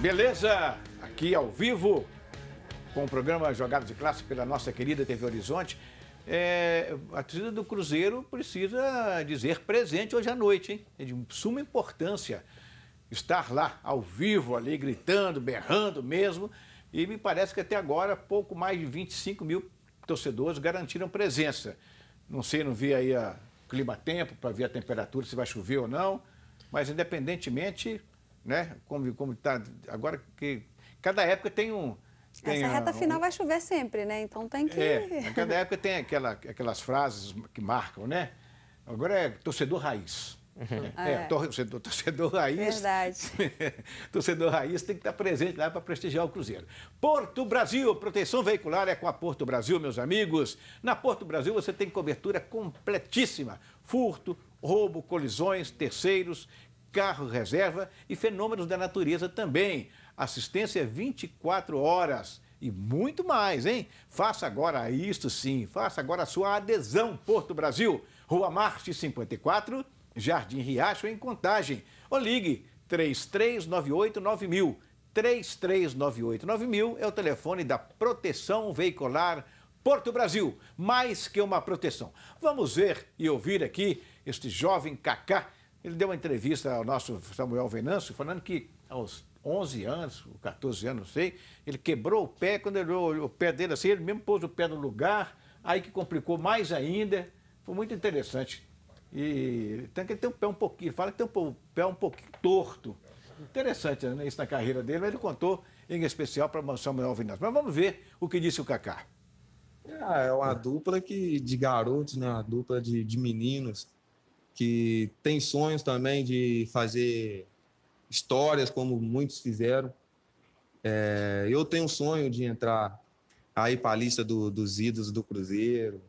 Beleza? Aqui ao vivo, com o programa Jogado de Classe pela nossa querida TV Horizonte. É, a torcida do Cruzeiro precisa dizer presente hoje à noite, hein? É de suma importância estar lá, ao vivo, ali, gritando, berrando mesmo. E me parece que até agora, pouco mais de 25 mil torcedores garantiram presença. Não sei, não vi aí o clima-tempo, para ver a temperatura, se vai chover ou não. Mas, independentemente, né? Como, como tá agora que cada época tem um tem Essa reta um, final vai chover sempre, né? Então tem que é, cada época tem aquela, aquelas frases que marcam, né? Agora é torcedor raiz. Uhum. É, é, é. Torcedor, torcedor, raiz. Verdade. torcedor raiz tem que estar presente lá para prestigiar o Cruzeiro. Porto Brasil, proteção veicular é com a Porto Brasil, meus amigos. Na Porto Brasil você tem cobertura completíssima: furto, roubo, colisões, terceiros, carro reserva e fenômenos da natureza também. Assistência 24 horas e muito mais, hein? Faça agora isto sim, faça agora a sua adesão Porto Brasil, Rua Marte 54, Jardim Riacho em Contagem. Ou ligue 33989000. 33989000 é o telefone da Proteção Veicular Porto Brasil, mais que uma proteção. Vamos ver e ouvir aqui este jovem Cacá ele deu uma entrevista ao nosso Samuel Venâncio, falando que aos 11 anos, 14 anos, não sei, ele quebrou o pé, quando ele olhou o pé dele assim, ele mesmo pôs o pé no lugar, aí que complicou mais ainda. Foi muito interessante. E tem que ter um pé um pouquinho, fala que tem um pé um pouquinho torto. Interessante né, isso na carreira dele, mas ele contou em especial para o Samuel Venâncio. Mas vamos ver o que disse o Kaká. É, é uma dupla que de garotos, né? uma dupla de, de meninos que tem sonhos também de fazer histórias, como muitos fizeram. É, eu tenho um sonho de entrar aí para a lista do, dos ídolos do Cruzeiro.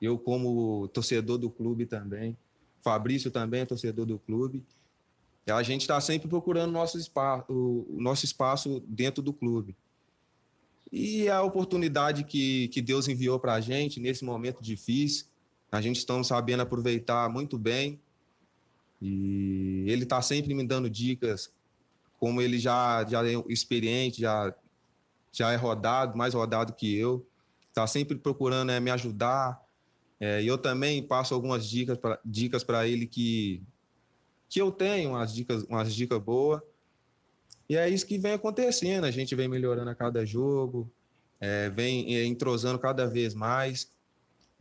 Eu, como torcedor do clube também. Fabrício também é torcedor do clube. A gente está sempre procurando nosso espaço, o nosso espaço dentro do clube. E a oportunidade que, que Deus enviou para a gente nesse momento difícil, a gente estamos sabendo aproveitar muito bem. E ele está sempre me dando dicas, como ele já, já é experiente, já, já é rodado, mais rodado que eu. Está sempre procurando é, me ajudar. É, eu também passo algumas dicas para dicas ele que, que eu tenho, umas dicas, umas dicas boas. E é isso que vem acontecendo. A gente vem melhorando a cada jogo, é, vem entrosando cada vez mais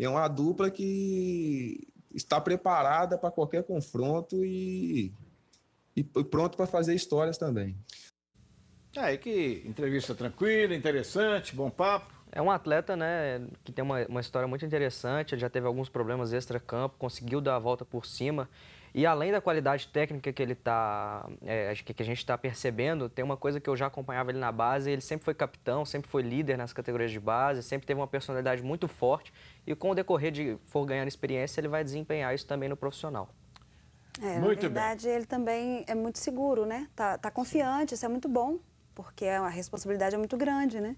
é uma dupla que está preparada para qualquer confronto e, e pronto para fazer histórias também. É, que entrevista tranquila, interessante, bom papo. É um atleta, né, que tem uma, uma história muito interessante, ele já teve alguns problemas extra-campo, conseguiu dar a volta por cima e além da qualidade técnica que ele tá, é, que a gente está percebendo, tem uma coisa que eu já acompanhava ele na base, ele sempre foi capitão, sempre foi líder nas categorias de base, sempre teve uma personalidade muito forte e com o decorrer de for ganhando experiência, ele vai desempenhar isso também no profissional. É, muito na verdade, bem. ele também é muito seguro, né? Tá, tá confiante, isso é muito bom, porque a responsabilidade é muito grande, né?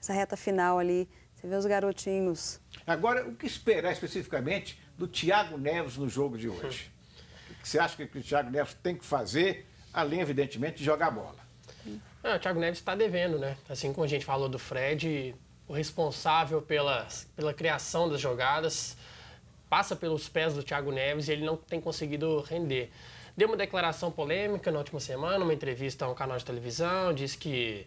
Essa reta final ali, você vê os garotinhos. Agora, o que esperar especificamente do Thiago Neves no jogo de hoje? que você acha que o Thiago Neves tem que fazer, além, evidentemente, de jogar bola? Ah, o Thiago Neves está devendo, né? Assim como a gente falou do Fred, o responsável pela, pela criação das jogadas passa pelos pés do Thiago Neves e ele não tem conseguido render. Deu uma declaração polêmica na última semana, uma entrevista a um canal de televisão, disse que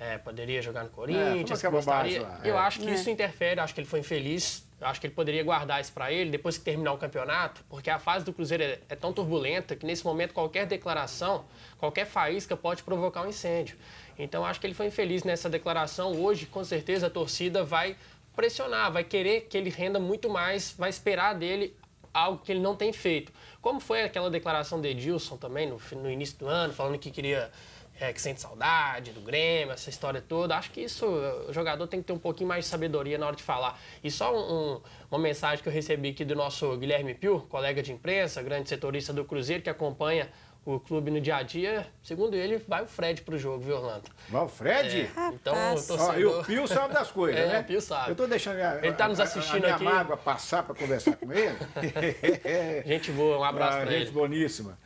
é, poderia jogar no é, Corinthians, é, que Lá, é. Eu acho que é. isso interfere, acho que ele foi infeliz eu acho que ele poderia guardar isso para ele depois que terminar o campeonato, porque a fase do Cruzeiro é, é, tão turbulenta que nesse momento qualquer declaração, qualquer faísca pode provocar um incêndio. Então acho que ele foi infeliz nessa declaração. Hoje, com certeza, a torcida vai pressionar, vai querer que ele renda muito mais, vai esperar dele algo que ele não tem feito. Como foi aquela declaração de Edilson também no, no início do ano, falando que queria é, que sente saudade do Grêmio, essa história toda. Acho que isso, o jogador tem que ter um pouquinho mais de sabedoria na hora de falar. E só um, uma mensagem que eu recebi aqui do nosso Guilherme Pio, colega de imprensa, grande setorista do Cruzeiro, que acompanha o clube no dia a dia, segundo ele, vai o Fred pro jogo, viu, Orlando? Vai o Fred? É, então, torcedor... Ó, e o Pio sabe das coisas, é, né? o Pio sabe. Eu tô deixando minha, ele tá nos assistindo a, a minha aqui. mágoa passar para conversar com ele. gente boa, um abraço ah, para ele. Gente boníssima.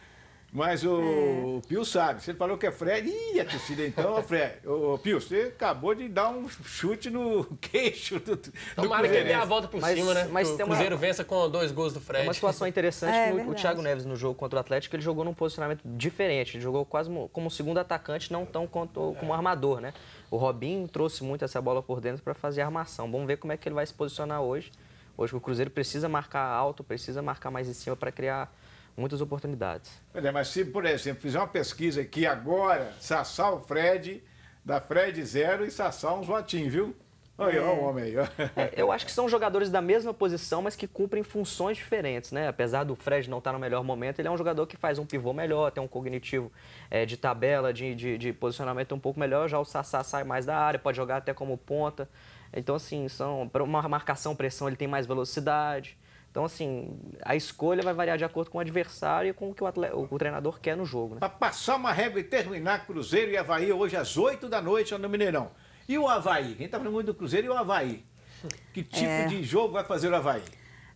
Mas o, é. o Pio sabe, você falou que é Fred. Ih, a torcida então, é Fred. o Pio, você acabou de dar um chute no queixo do. do Tomara que ele dê a volta por mas, cima, né? Mas o Cruzeiro uma... vença com dois gols do Fred. É uma situação interessante é, o, o Thiago Neves no jogo contra o Atlético, ele jogou num posicionamento diferente. Ele jogou quase como segundo atacante, não tão quanto, como armador, né? O Robin trouxe muito essa bola por dentro para fazer armação. Vamos ver como é que ele vai se posicionar hoje. Hoje o Cruzeiro precisa marcar alto, precisa marcar mais em cima para criar muitas oportunidades. Pois é, mas se, por exemplo, fizer uma pesquisa aqui agora, Sassal Fred, da Fred Zero e Sassal uns votinhos, viu? Olha, é. um o homem aí. É, eu acho que são jogadores da mesma posição, mas que cumprem funções diferentes, né? Apesar do Fred não estar no melhor momento, ele é um jogador que faz um pivô melhor, tem um cognitivo é, de tabela, de, de, de, posicionamento um pouco melhor. Já o Sassá sai mais da área, pode jogar até como ponta. Então, assim, são para uma marcação, pressão, ele tem mais velocidade. Então, assim, a escolha vai variar de acordo com o adversário e com o que o, atleta, o treinador quer no jogo. Né? Para passar uma régua e terminar Cruzeiro e Havaí hoje às 8 da noite no Mineirão. E o Havaí? Quem está falando muito do Cruzeiro e o Havaí? Que tipo é... de jogo vai fazer o Havaí?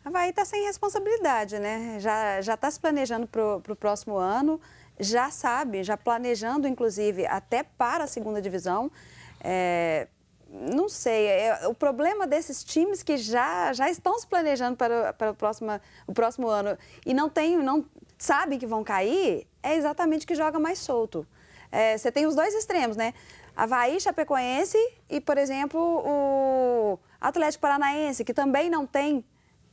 Havaí está sem responsabilidade, né? Já está se planejando para o próximo ano, já sabe, já planejando, inclusive, até para a segunda divisão. É, não sei, é, o problema desses times que já, já estão se planejando para, para o, próximo, o próximo ano e não tem, não sabem que vão cair, é exatamente que joga mais solto. É, você tem os dois extremos, né? Havaí, Chapecoense e, por exemplo, o Atlético Paranaense, que também não tem,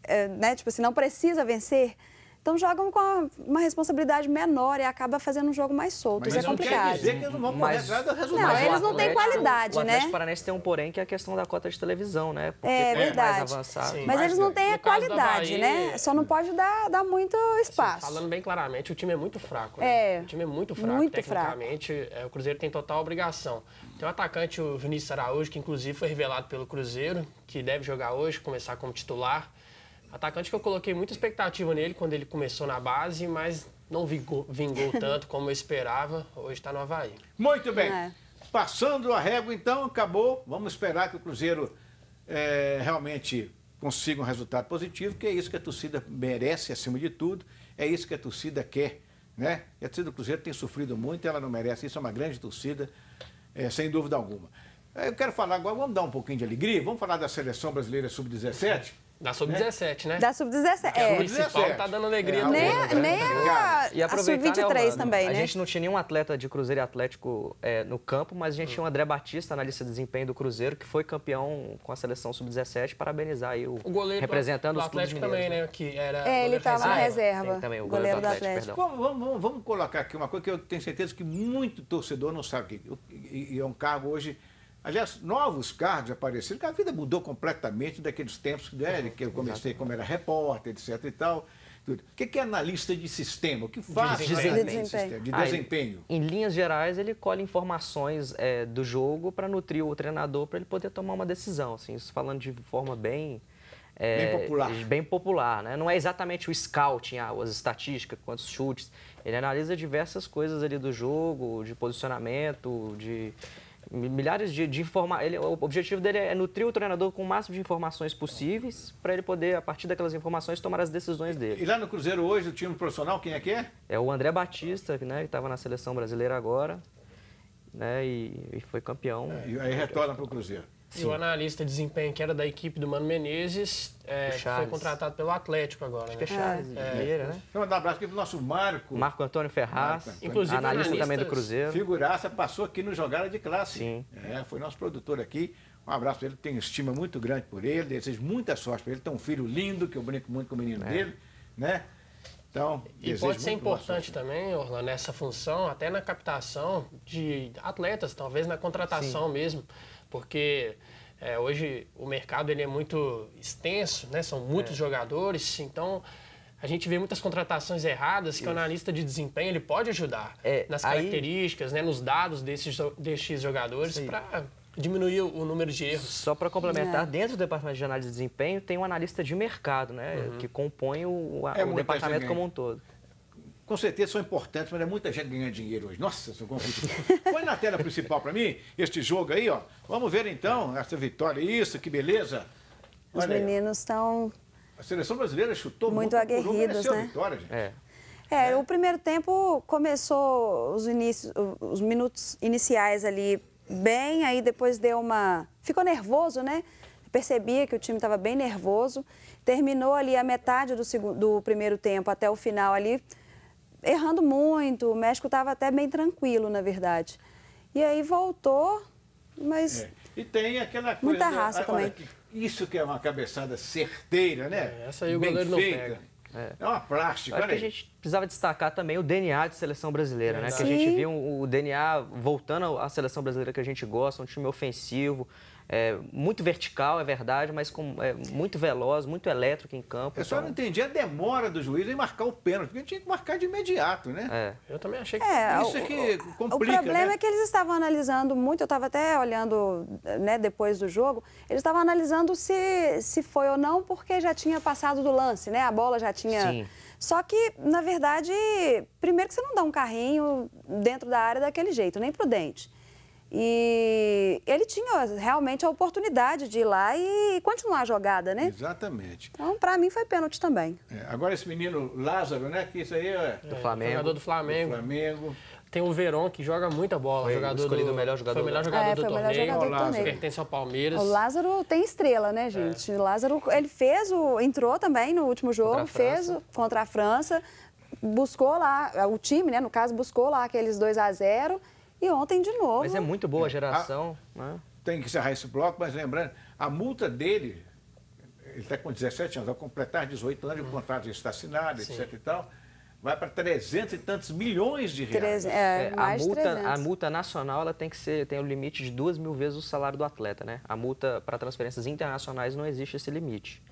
é, né? Tipo assim, não precisa vencer. Então jogam com uma, responsabilidade menor e acaba fazendo um jogo mais solto. Mas é Isso é complicado. Quer dizer que eles não vão mas, correr atrás do resultado. Não, eles não têm qualidade, o né? O Atlético Paranaense tem um porém que é a questão da cota de televisão, né? Porque é, é verdade. mais avançado. Sim, mas, mas eles não têm a qualidade, Bahia, né? Só não é. pode dar, dar muito espaço. falando bem claramente, o time é muito fraco, né? É, o time é muito fraco, muito tecnicamente. Fraco. É, o Cruzeiro tem total obrigação. Tem o atacante, o Vinícius Araújo, que inclusive foi revelado pelo Cruzeiro, que deve jogar hoje, começar como titular. Atacante que eu coloquei muita expectativa nele quando ele começou na base, mas não vingou, vingou tanto como eu esperava. Hoje está no Havaí. Muito bem. É. Passando a régua, então, acabou. Vamos esperar que o Cruzeiro é, realmente consiga um resultado positivo, que é isso que a torcida merece, acima de tudo. É isso que a torcida quer. Né? E a torcida do Cruzeiro tem sofrido muito, ela não merece. Isso é uma grande torcida, é, sem dúvida alguma. Eu quero falar agora, vamos dar um pouquinho de alegria, vamos falar da seleção brasileira sub-17. Da Sub-17, né? né? Da Sub-17, é. O municipal tá dando alegria. É, nem, né? nem a, e a Sub-23 né, também, né? A gente não tinha nenhum atleta de Cruzeiro e Atlético é, no campo, mas a gente hum. tinha o André Batista na lista de desempenho do Cruzeiro, que foi campeão com a seleção Sub-17. Parabenizar aí o, o goleiro representando do, os clubes Atlético mineiros, também, né? né que era é, ele estava na ah, é, reserva. Tem também o goleiro, goleiro do Atlético, do Atlético. Vamos, vamos, vamos, colocar aqui uma coisa que eu tenho certeza que muito torcedor não sabe. E é um cargo hoje Aliás, novos cargos apareceram, que a vida mudou completamente daqueles tempos né, uhum, que eu comecei como era repórter, etc e tal. Tudo. O que é analista de sistema? O que faz de desempenho. De, de desempenho? Ah, em linhas gerais, ele colhe informações é, do jogo para nutrir o treinador para ele poder tomar uma decisão. Assim, isso falando de forma bem... É, bem popular. Bem popular, né? Não é exatamente o scouting, ah, as estatísticas, quantos chutes. Ele analisa diversas coisas ali do jogo, de posicionamento, de milhares de, de informações. O objetivo dele é nutrir o treinador com o máximo de informações possíveis para ele poder, a partir daquelas informações, tomar as decisões dele. E lá no Cruzeiro hoje, o time profissional, quem é que é? É o André Batista, né, que estava na seleção brasileira agora né, e, e foi campeão. É, e aí retorna para o Cruzeiro. Sim. E o analista de desempenho, que era da equipe do Mano Menezes, é, foi contratado pelo Atlético agora. Acho né? que é Charles, é, né? é. Vieira, né? Quer mandar um abraço aqui pro nosso Marco. Marco Antônio Ferraz, Marco Antônio. Inclusive, analista também do Cruzeiro. Figuraça, passou aqui no Jogada de Classe. Sim. É, foi nosso produtor aqui. Um abraço para ele, tenho estima muito grande por ele, desejo muita sorte para ele. Tem um filho lindo, que eu brinco muito com o menino é. dele, né? Então, e pode ser importante também, Orlando, nessa função, até na captação de atletas, talvez na contratação Sim. mesmo porque é, hoje o mercado ele é muito extenso, né? São muitos é. jogadores, então a gente vê muitas contratações erradas que Isso. o analista de desempenho ele pode ajudar é, nas características, aí... né? Nos dados desses, desses jogadores para diminuir o número de erros. Só para complementar, é. dentro do departamento de análise de desempenho tem um analista de mercado, né? Uhum. Que compõe o, é o departamento como um todo com certeza são importantes, mas é muita gente ganhando dinheiro hoje. Nossa, são confusos. Põe na tela principal para mim este jogo aí, ó. Vamos ver então essa vitória. Isso, que beleza. Os meninos estão. A seleção brasileira chutou muito, muito aguerridos, né? Vitória, gente. É. É, é. o primeiro tempo começou os, os minutos iniciais ali bem, aí depois deu uma. Ficou nervoso, né? Percebia que o time estava bem nervoso. Terminou ali a metade do, segundo, do primeiro tempo até o final ali errando muito. O México estava até bem tranquilo, na verdade. E aí voltou, mas. É. E tem aquela coisa. Muita né? raça também. isso que é uma cabeçada certeira, né? É, essa aí o bem goleiro feita. não pega. É. é uma plástica, né? a gente precisava destacar também o DNA de seleção brasileira, né? Que a gente viu o DNA voltando à seleção brasileira que a gente gosta, um time ofensivo, é, muito vertical, é verdade, mas com, é, muito veloz, muito elétrico em campo. Eu então... só não entendi a demora do juiz em marcar o pênalti, porque tinha que marcar de imediato, né? É. Eu também achei que é, isso o, é complica. O né? problema né? é que eles estavam analisando muito, eu estava até olhando né, depois do jogo, eles estavam analisando se, se foi ou não, porque já tinha passado do lance, né? A bola já tinha. Sim. Só que, na verdade, primeiro que você não dá um carrinho dentro da área daquele jeito, nem prudente. E ele tinha realmente a oportunidade de ir lá e continuar a jogada, né? Exatamente. Então, para mim, foi pênalti também. É, agora, esse menino Lázaro, né? Que isso aí é, é. Do Flamengo. jogador do Flamengo. Do Flamengo. Tem o Verón que joga muita bola. Foi jogador escolhido do, o melhor jogador. Foi o melhor jogador é, do, torneio. Melhor jogador do torneio. Pertence ao Palmeiras. O Lázaro tem estrela, né, é. gente? O Lázaro, ele fez o. entrou também no último jogo, contra fez o, contra a França, buscou lá, o time, né, no caso, buscou lá aqueles 2 a 0 e ontem de novo. Mas é muito boa a é. geração. A, ah, né? Tem que encerrar esse bloco, mas lembrando, a multa dele, ele está com 17 anos, ao completar 18 anos, hum. o contrato já está assinado, Sim. etc e tal, vai para 300 e tantos milhões de reais. É, é, a, multa, a multa nacional ela tem que ser, tem o um limite de duas mil vezes o salário do atleta, né? A multa para transferências internacionais não existe esse limite.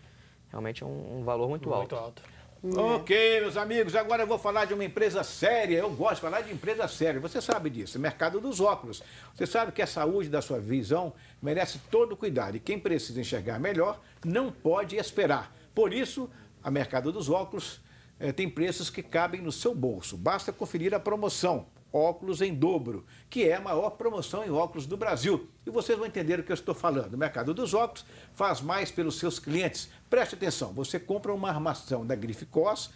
Realmente é um, um valor muito, muito alto. alto. É. Ok, meus amigos, agora eu vou falar de uma empresa séria. Eu gosto de falar de empresa séria. Você sabe disso, mercado dos óculos. Você sabe que a saúde da sua visão merece todo o cuidado. E quem precisa enxergar melhor não pode esperar. Por isso, a mercado dos óculos eh, tem preços que cabem no seu bolso. Basta conferir a promoção óculos em dobro, que é a maior promoção em óculos do Brasil. E vocês vão entender o que eu estou falando. O mercado dos óculos faz mais pelos seus clientes. Preste atenção, você compra uma armação da Grife Cos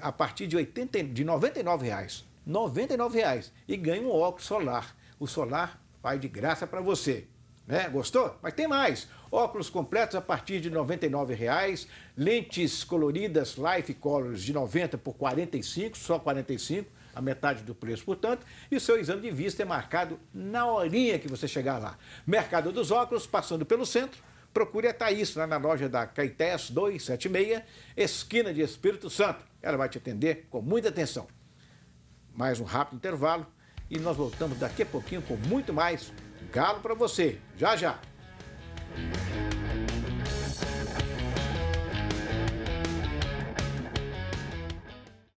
a partir de, 80, de R$ 99,00. R$ 99,00 e ganha um óculos solar. O solar vai de graça para você. Né? Gostou? Mas tem mais. Óculos completos a partir de R$ 99,00, lentes coloridas Life Colors de 90 por 45, só 45 a metade do preço, portanto, e o seu exame de vista é marcado na horinha que você chegar lá. Mercado dos Óculos, passando pelo centro, procure a Thaís lá na loja da Caetés 276, esquina de Espírito Santo. Ela vai te atender com muita atenção. Mais um rápido intervalo e nós voltamos daqui a pouquinho com muito mais galo para você. Já, já!